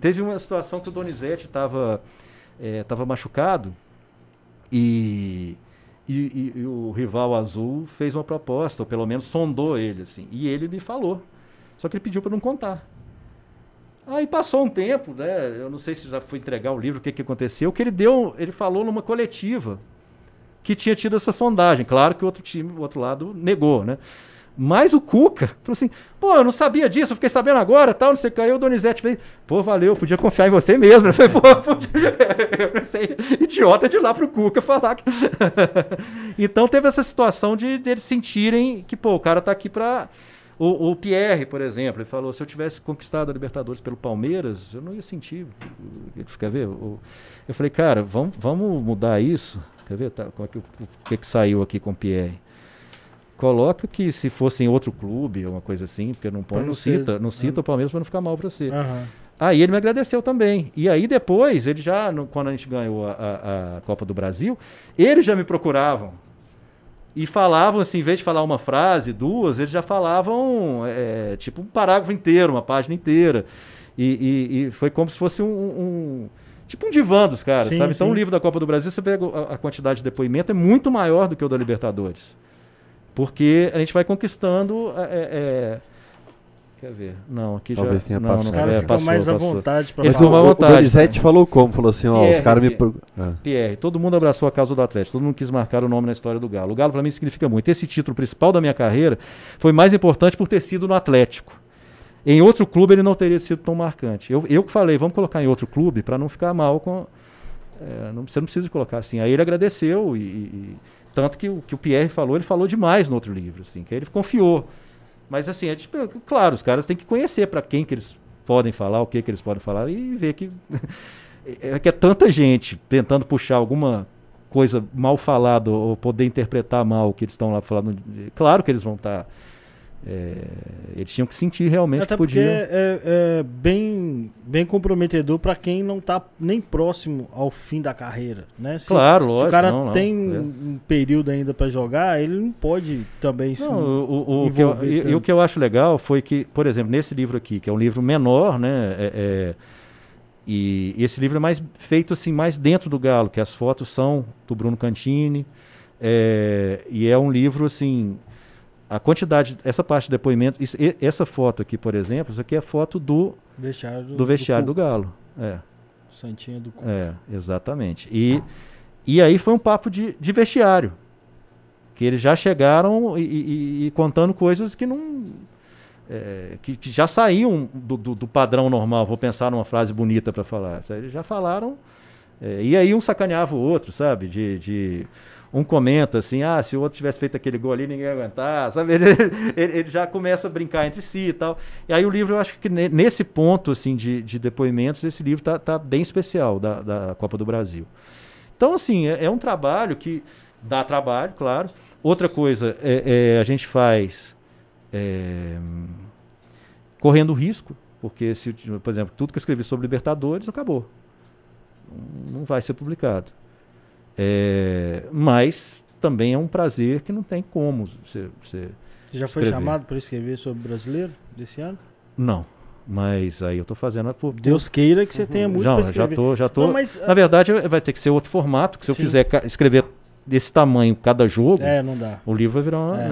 Teve uma situação que o Donizete estava é, tava machucado e, e, e, o rival azul fez uma proposta, ou pelo menos sondou ele, assim. E ele me falou. Só que ele pediu para não contar. Aí passou um tempo, né? Eu não sei se já foi entregar o livro, o que, que aconteceu, que ele deu, ele falou numa coletiva que tinha tido essa sondagem. Claro que o outro time, o outro lado, negou, né? mais o Cuca. Falou assim, pô, eu não sabia disso, eu fiquei sabendo agora, tal, não sei o que. Aí o Donizete veio, pô, valeu, podia confiar em você mesmo. Eu falei, pô, eu pensei, idiota de ir lá pro Cuca falar. Que... então teve essa situação de, de, eles sentirem que, pô, o cara tá aqui pra... O, o, Pierre, por exemplo, ele falou, se eu tivesse conquistado a Libertadores pelo Palmeiras, eu não ia sentir. Quer ver? Eu falei, cara, vamos, vamos mudar isso. Quer ver tá, como é que, o que, que saiu aqui com o Pierre? coloca que se fosse em outro clube, uma coisa assim, porque não pode não, não cita, não cita o Palmeiras para não ficar mal para você. Uhum. Aí ele me agradeceu também. E aí depois, ele já, no, quando a gente ganhou a, a, a, Copa do Brasil, eles já me procuravam. E falavam, assim, em vez de falar uma frase, duas, eles já falavam, é, tipo, um parágrafo inteiro, uma página inteira. E, e, e foi como se fosse um, um tipo um divã dos caras, sim, sabe? Então, sim. Então o livro da Copa do Brasil, você pega a, a quantidade de depoimento, é muito maior do que o da Libertadores. Porque a gente vai conquistando. É, é, é quer ver? Não, aqui Talvez já. Tenha não, passado. É, os caras é, ficam mais passou. à vontade para falar. O, vontade, o Donizete né? falou como? Falou assim: Pierre, ó, os caras me. Pro... Ah. Pierre, todo mundo abraçou a causa do Atlético, todo mundo quis marcar o nome na história do Galo. O Galo, para mim, significa muito. Esse título principal da minha carreira foi mais importante por ter sido no Atlético. Em outro clube ele não teria sido tão marcante. Eu, eu falei, vamos colocar em outro clube para não ficar mal com. É, não, você não precisa colocar assim. Aí ele agradeceu e, e tanto que o que o Pierre falou, ele falou demais no outro livro, assim, que ele confiou. Mas assim, é tipo, claro, os caras têm que conhecer para quem que eles podem falar, o que que eles podem falar e ver que é, é que é tanta gente tentando puxar alguma coisa mal falada ou poder interpretar mal o que eles estão lá falando. Claro que eles vão estar tá é, eles tinham que sentir realmente Até que podiam. É, é, é, bem, bem comprometedor para quem não está nem próximo ao fim da carreira, né? Se, claro, lógico. Se o cara não, não, tem um é. período ainda para jogar, ele não pode também se o, o, que eu, e, e, o que eu acho legal foi que, por exemplo, nesse livro aqui, que é um livro menor, né? É, é, e esse livro é mais feito assim, mais dentro do galo, que as fotos são do Bruno Cantini, e é um livro assim a quantidade, essa parte de depoimento, isso, e, essa foto aqui, por exemplo, isso aqui é foto do vestiário do, do vestiário do, do Galo. É. Santinha do Cuca. É, exatamente. E, e aí foi um papo de, de vestiário. Que eles já chegaram e, e, e contando coisas que não. É, que, que, já saíam do, do, do, padrão normal. Vou pensar numa frase bonita para falar. Eles já falaram. É, e aí um sacaneava o outro, sabe? De. de um comenta assim, ah, se o outro tivesse feito aquele gol ali, ninguém ia aguentar, sabe? Ele, ele, ele já começa a brincar entre si e tal. E aí o livro, eu acho que nesse ponto, assim, de, de depoimentos, esse livro tá, tá bem especial da, da Copa do Brasil. Então, assim, é, é um trabalho que dá trabalho, claro. Outra coisa, é, é a gente faz é, correndo risco, porque, se, por exemplo, tudo que eu escrevi sobre Libertadores acabou. Não vai ser publicado. É, mas também é um prazer que não tem como você. você já foi escrever. chamado para escrever sobre brasileiro desse ano? Não. Mas aí eu estou fazendo por, Deus queira que você uhum. tenha muito já, Já tô, já tô. Não, mas, ah, na verdade, é, vai ter que ser outro formato, que se sim. eu quiser escrever desse tamanho cada jogo, é, não dá o livro vai virar uma, é. né?